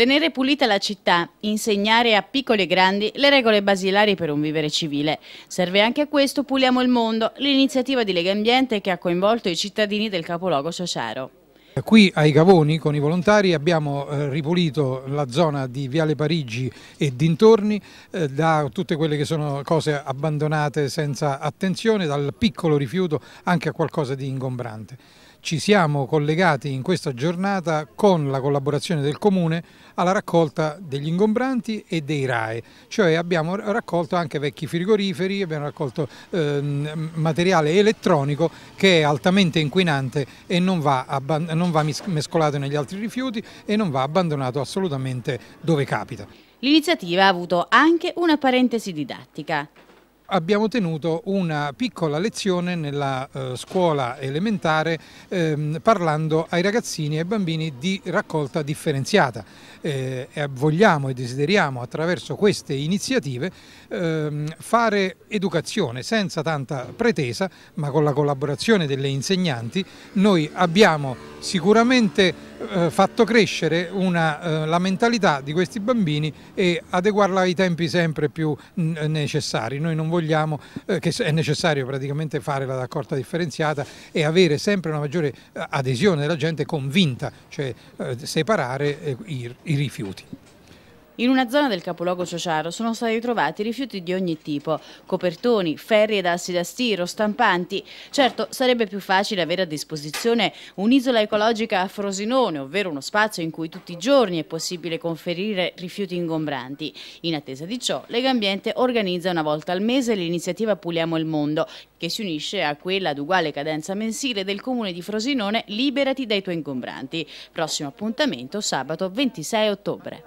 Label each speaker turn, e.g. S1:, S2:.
S1: Tenere pulita la città, insegnare a piccoli e grandi le regole basilari per un vivere civile. Serve anche a questo Puliamo il Mondo, l'iniziativa di Lega Ambiente che ha coinvolto i cittadini del capoluogo sociaro.
S2: Qui ai Gavoni con i volontari abbiamo eh, ripulito la zona di Viale Parigi e dintorni eh, da tutte quelle che sono cose abbandonate senza attenzione, dal piccolo rifiuto anche a qualcosa di ingombrante ci siamo collegati in questa giornata con la collaborazione del Comune alla raccolta degli ingombranti e dei RAE, cioè abbiamo raccolto anche vecchi frigoriferi, abbiamo raccolto ehm, materiale elettronico che è altamente inquinante e non va, non va mescolato negli altri rifiuti e non va abbandonato assolutamente dove capita.
S1: L'iniziativa ha avuto anche una parentesi didattica
S2: abbiamo tenuto una piccola lezione nella eh, scuola elementare ehm, parlando ai ragazzini e ai bambini di raccolta differenziata. Eh, e vogliamo e desideriamo attraverso queste iniziative ehm, fare educazione senza tanta pretesa ma con la collaborazione delle insegnanti. Noi abbiamo sicuramente eh, fatto crescere una, eh, la mentalità di questi bambini e adeguarla ai tempi sempre più mm, necessari. Noi non vogliamo, eh, che è necessario praticamente fare la raccolta differenziata e avere sempre una maggiore adesione della gente convinta, cioè separare i, i rifiuti.
S1: In una zona del capoluogo Ciociaro sono stati trovati rifiuti di ogni tipo, copertoni, ferri ed assi da stiro, stampanti. Certo, sarebbe più facile avere a disposizione un'isola ecologica a Frosinone, ovvero uno spazio in cui tutti i giorni è possibile conferire rifiuti ingombranti. In attesa di ciò, Legambiente organizza una volta al mese l'iniziativa Puliamo il Mondo, che si unisce a quella ad uguale cadenza mensile del comune di Frosinone Liberati dai tuoi ingombranti. Prossimo appuntamento sabato 26 ottobre.